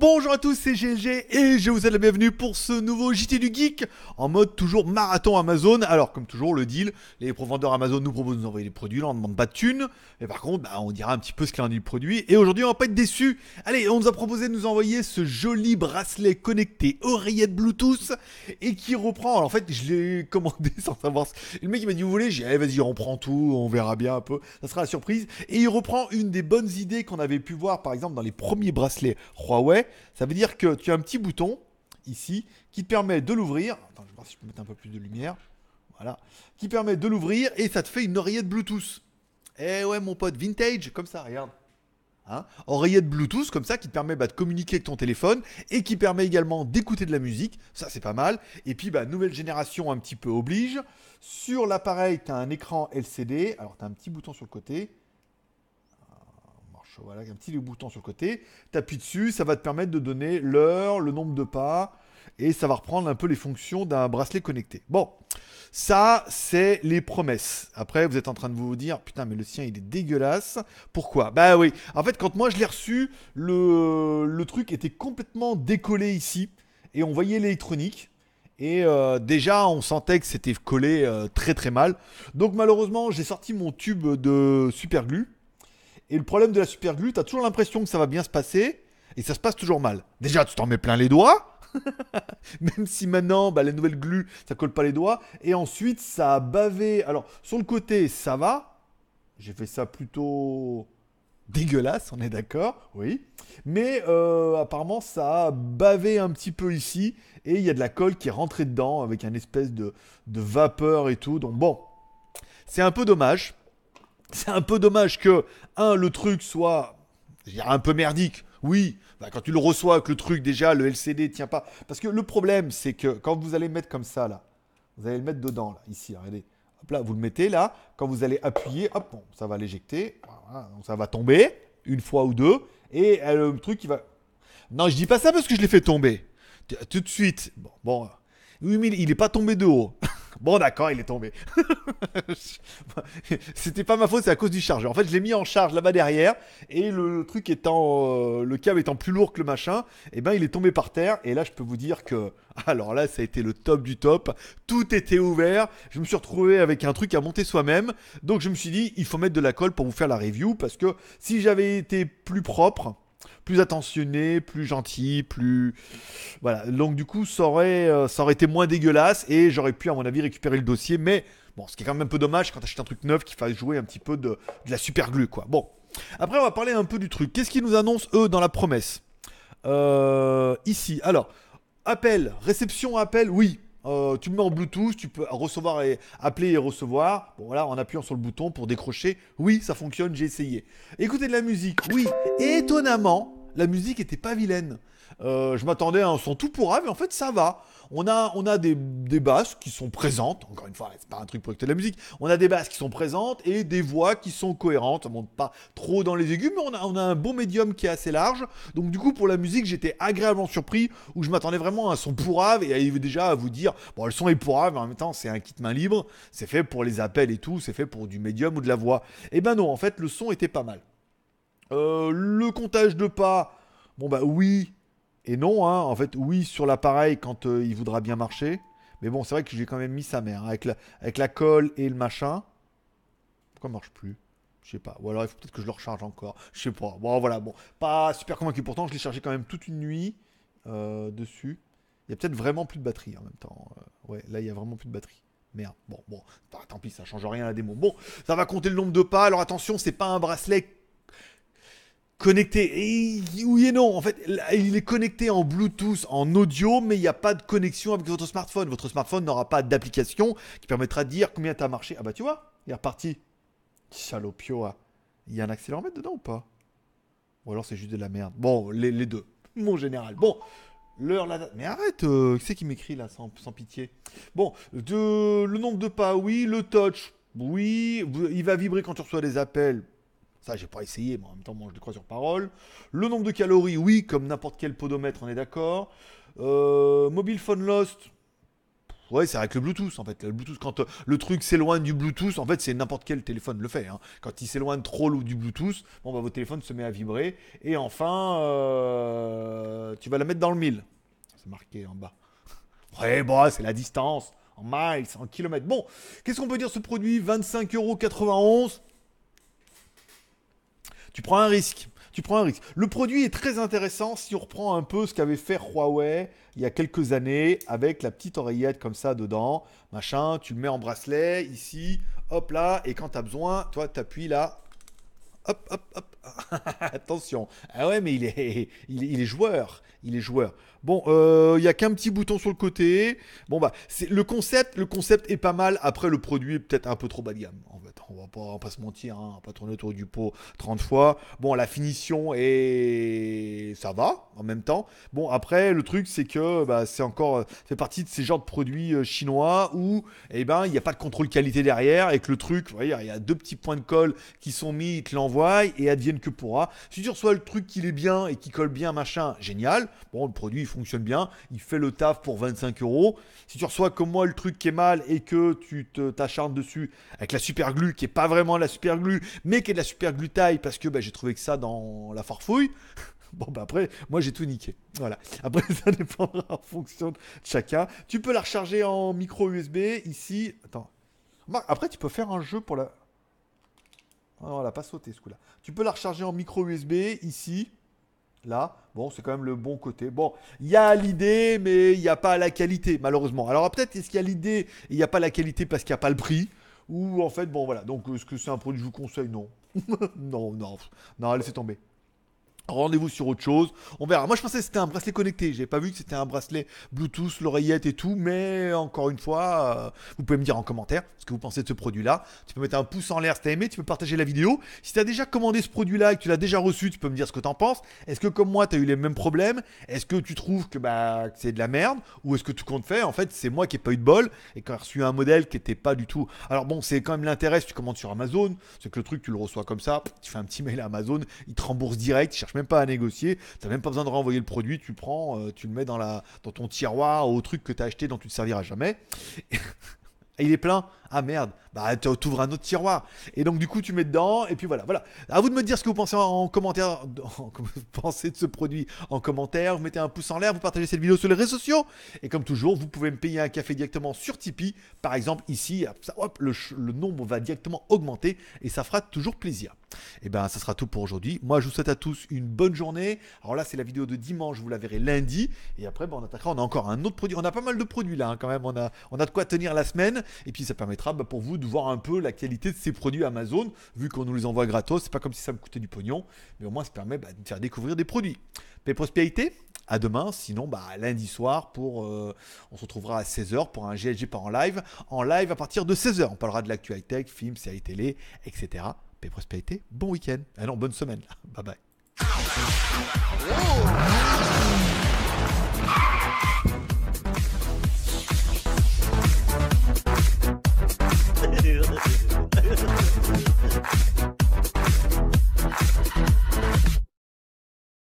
Bonjour à tous, c'est GLG et je vous souhaite la bienvenue pour ce nouveau JT du Geek en mode toujours marathon Amazon. Alors, comme toujours, le deal, les profondeurs Amazon nous proposent de nous envoyer des produits, là on ne demande pas de thunes, mais par contre, bah, on dira un petit peu ce qu'il en est du produit. Et aujourd'hui, on va pas être déçu Allez, on nous a proposé de nous envoyer ce joli bracelet connecté, oreillette Bluetooth et qui reprend. Alors, en fait, je l'ai commandé sans savoir. Ce... Le mec, m'a dit Vous voulez J'ai dit eh, Vas-y, on prend tout, on verra bien un peu, ça sera la surprise. Et il reprend une des bonnes idées qu'on avait pu voir par exemple dans les premiers bracelets Huawei ça veut dire que tu as un petit bouton ici qui te permet de l'ouvrir. Attends, je vais voir si je peux mettre un peu plus de lumière. Voilà. Qui permet de l'ouvrir et ça te fait une oreillette Bluetooth. Eh ouais, mon pote, vintage, comme ça, regarde. Hein oreillette Bluetooth comme ça qui te permet bah, de communiquer avec ton téléphone et qui permet également d'écouter de la musique, ça c'est pas mal. Et puis bah, nouvelle génération un petit peu oblige. Sur l'appareil, tu as un écran LCD, alors tu as un petit bouton sur le côté, il Voilà, un petit bouton sur le côté. T'appuies dessus, ça va te permettre de donner l'heure, le nombre de pas, et ça va reprendre un peu les fonctions d'un bracelet connecté. Bon, ça, c'est les promesses. Après, vous êtes en train de vous dire, putain, mais le sien, il est dégueulasse. Pourquoi Bah oui, en fait, quand moi je l'ai reçu, le, truc était complètement décollé ici, et on voyait l'électronique. Et euh, déjà, on sentait que c'était collé euh, très très mal. Donc malheureusement, j'ai sorti mon tube de super et le problème de la super superglue, t'as toujours l'impression que ça va bien se passer, et ça se passe toujours mal. Déjà, tu t'en mets plein les doigts, même si maintenant, bah, les nouvelles glues, ça colle pas les doigts. Et ensuite, ça a bavé. Alors, sur le côté, ça va. J'ai fait ça plutôt dégueulasse, on est d'accord, oui. Mais euh, apparemment, ça a bavé un petit peu ici, et il y a de la colle qui est rentrée dedans avec une espèce de, de vapeur et tout. Donc bon, c'est un peu dommage c'est un peu dommage que, un, le truc soit, un peu merdique. Oui, bah, quand tu le reçois, avec le truc, déjà, le LCD tient pas. Parce que le problème, c'est que quand vous allez mettre comme ça, là, vous allez le mettre dedans, là, ici, regardez. Hop là, vous le mettez là. Quand vous allez appuyer, hop, bon, ça va l'éjecter. ça va tomber une fois ou deux. Et euh, le truc, il va. Non, je dis pas ça parce que je l'ai fait tomber. Tout de suite. Bon, bon. Oui, mais il n'est pas tombé de haut. Bon, d'accord, il est tombé. C'était pas ma faute, c'est à cause du chargeur. En fait, je l'ai mis en charge là-bas derrière, et le truc étant, euh, le câble étant plus lourd que le machin, et eh ben il est tombé par terre. Et là, je peux vous dire que, alors là, ça a été le top du top. Tout était ouvert. Je me suis retrouvé avec un truc à monter soi-même. Donc, je me suis dit, il faut mettre de la colle pour vous faire la review, parce que si j'avais été plus propre, plus attentionné, plus gentil, plus voilà. Donc du coup, ça aurait, euh, ça été moins dégueulasse et j'aurais pu, à mon avis, récupérer le dossier. Mais bon, ce qui est quand même un peu dommage quand t'achètes un truc neuf qu'il fasse jouer un petit peu de, la super glue, quoi. Bon, après, on va parler un peu du truc. Qu'est-ce qu'ils nous annoncent eux dans la promesse euh, Ici, alors appel, réception appel, oui. Euh, tu me mets en Bluetooth, tu peux recevoir et appeler et recevoir. Bon voilà, en appuyant sur le bouton pour décrocher. Oui, ça fonctionne, j'ai essayé. Écouter de la musique, oui. étonnamment, la musique était pas vilaine. Euh, je m'attendais à un son tout pourra, mais en fait ça va. On a, on a des, basses qui sont présentes, encore une fois, c'est pas un truc pour écouter la musique, on a des basses qui sont présentes et des voix qui sont cohérentes, on monte pas trop dans les aigus, mais on a, on a un bon médium qui est assez large. Donc du coup pour la musique j'étais agréablement surpris, où je m'attendais vraiment à un son pourrave et à, déjà à vous dire, bon le son est pourrave, mais en même temps c'est un kit main libre, c'est fait pour les appels et tout, c'est fait pour du médium ou de la voix. Et eh ben non, en fait le son était pas mal. Euh, le comptage de pas, bon bah oui et non, hein. en fait oui sur l'appareil quand euh, il voudra bien marcher. Mais bon, c'est vrai que j'ai quand même mis sa mère hein, avec, la, colle et le machin. Pourquoi marche plus Je sais pas. Ou alors il faut peut-être que je le recharge encore. Je sais pas. Bon voilà, bon, pas super convaincu. Pourtant, je l'ai chargé quand même toute une nuit euh, dessus. Il y a peut-être vraiment plus de batterie en même temps. ouais, là il y a vraiment plus de batterie. Merde, bon, bon, bah, tant pis, ça change rien à la démo. Bon, ça va compter le nombre de pas. Alors attention, c'est pas un bracelet connecté. oui et non, en fait, il est connecté en Bluetooth, en audio, mais il n'y a pas de connexion avec votre smartphone. Votre smartphone n'aura pas d'application qui permettra de dire combien tu as marché. Ah bah tu vois, il est reparti. Salopio, ah. il y a un accéléromètre dedans ou pas Ou alors c'est juste de la merde. Bon, les, deux. Mon général. Bon, L'heure, la date. Mais arrête, euh, Qui c'est qui m'écrit là, sans, pitié Bon, le nombre de pas, oui. Le touch, oui. Il va vibrer quand tu reçois des appels, ça, j'ai pas essayé, mais en même temps, moi, je le crois sur parole. Le nombre de calories, oui, comme n'importe quel podomètre, on est d'accord. Euh, mobile phone lost. Ouais, c'est avec le Bluetooth en fait. Le Bluetooth, quand euh, le truc s'éloigne du Bluetooth, en fait, c'est n'importe quel téléphone le fait. Hein. Quand il s'éloigne trop du Bluetooth, bon, bah, votre téléphone se met à vibrer. Et enfin, euh, tu vas la mettre dans le 1000. C'est marqué en bas. Ouais, bon, bah, c'est la distance en miles, en kilomètres. Bon, qu'est-ce qu'on peut dire ce produit 25,91€ tu prends un risque. Tu prends un risque. Le produit est très intéressant si on reprend un peu ce qu'avait fait Huawei il y a quelques années avec la petite oreillette comme ça dedans, machin, tu le mets en bracelet ici, hop là, et quand tu as besoin, toi tu appuies là, hop, hop, hop. Attention. Ah ouais, mais il est, il est, joueur. Il est joueur. Bon, euh, il y n'y a qu'un petit bouton sur le côté. Bon, bah, c'est, le, concept, le concept est pas mal. Après, le produit est peut-être un peu trop bas de gamme. En fait. On va pas, va pas se mentir. Hein. On va pas tourner autour du pot 30 fois. Bon, la finition est. Ça va en même temps. Bon, après, le truc, c'est que bah, c'est encore. Euh, fait partie de ces genres de produits euh, chinois où, eh ben, il n'y a pas de contrôle qualité derrière et que le truc, vous voyez, il y a deux petits points de colle qui sont mis, ils te l'envoient et adviennent que pourra. Si tu reçois le truc qui est bien et qui colle bien, machin, génial. Bon, le produit, il fonctionne bien, il fait le taf pour 25 euros. Si tu reçois comme moi le truc qui est mal et que tu t'acharnes dessus avec la super glue qui est pas vraiment la super glue, mais qui est de la super glue taille parce que bah, j'ai trouvé que ça dans la farfouille. Bon, bah après, moi j'ai tout niqué. Voilà. Après, ça dépendra en fonction de chacun. Tu peux la recharger en micro USB ici. Attends. Après, tu peux faire un jeu pour la. Oh, non, elle a pas sauté ce coup-là. Tu peux la recharger en micro USB ici. Là, bon, c'est quand même le bon côté. Bon, il y a l'idée, mais il n'y a pas la qualité, malheureusement. Alors peut-être, est-ce qu'il y a l'idée et il n'y a pas la qualité parce qu'il n'y a pas le prix Ou en fait, bon, voilà. Donc, est-ce que c'est un produit que je vous conseille Non. non, non. Non, laissez tomber. Rendez-vous sur autre chose, on verra. Moi je pensais que c'était un bracelet connecté, j'ai pas vu que c'était un bracelet Bluetooth, l'oreillette et tout, mais encore une fois, euh, vous pouvez me dire en commentaire ce que vous pensez de ce produit-là. Tu peux mettre un pouce en l'air si t'as aimé, tu peux partager la vidéo. Si tu as déjà commandé ce produit-là et que tu l'as déjà reçu, tu peux me dire ce que t'en penses. Est-ce que comme moi tu as eu les mêmes problèmes Est-ce que tu trouves que bah c'est de la merde Ou est-ce que tout compte fait En fait, c'est moi qui ai pas eu de bol et qui a reçu un modèle qui était pas du tout. Alors bon, c'est quand même l'intérêt tu commandes sur Amazon, c'est que le truc tu le reçois comme ça, tu fais un petit mail à Amazon, il te rembourse direct, même pas à négocier, tu n'as même pas besoin de renvoyer le produit, tu prends, euh, tu le mets dans, la, dans ton tiroir au truc que tu as acheté dont tu ne serviras jamais. il est plein. Ah merde, bah t'ouvres un autre tiroir. Et donc du coup tu mets dedans et puis voilà, voilà. À vous de me dire ce que vous pensez en commentaire, en, vous pensez de ce produit en commentaire. Vous mettez un pouce en l'air, vous partagez cette vidéo sur les réseaux sociaux. Et comme toujours, vous pouvez me payer un café directement sur Tipeee, par exemple ici. le, nombre va directement augmenter et ça fera toujours plaisir. Et eh ben ça sera tout pour aujourd'hui. Moi je vous souhaite à tous une bonne journée. Alors là c'est la vidéo de dimanche, vous la verrez lundi. Et après on attaquera, on a encore un autre produit. On a pas mal de produits là hein, quand même. On a, on a de quoi tenir la semaine. Et puis ça permet bah, pour vous de voir un peu la qualité de ces produits Amazon, vu qu'on nous les envoie gratos, c'est pas comme si ça me coûtait du pognon, mais au moins ça permet bah, de faire découvrir des produits. paix prospérité, à demain, sinon bah, lundi soir pour euh, on se retrouvera à 16h pour un GLG par en live, en live à partir de 16h. On parlera de l'actu high-tech, films, séries télé, etc. Paix prospérité, bon week-end. Ah bonne semaine. Bye bye.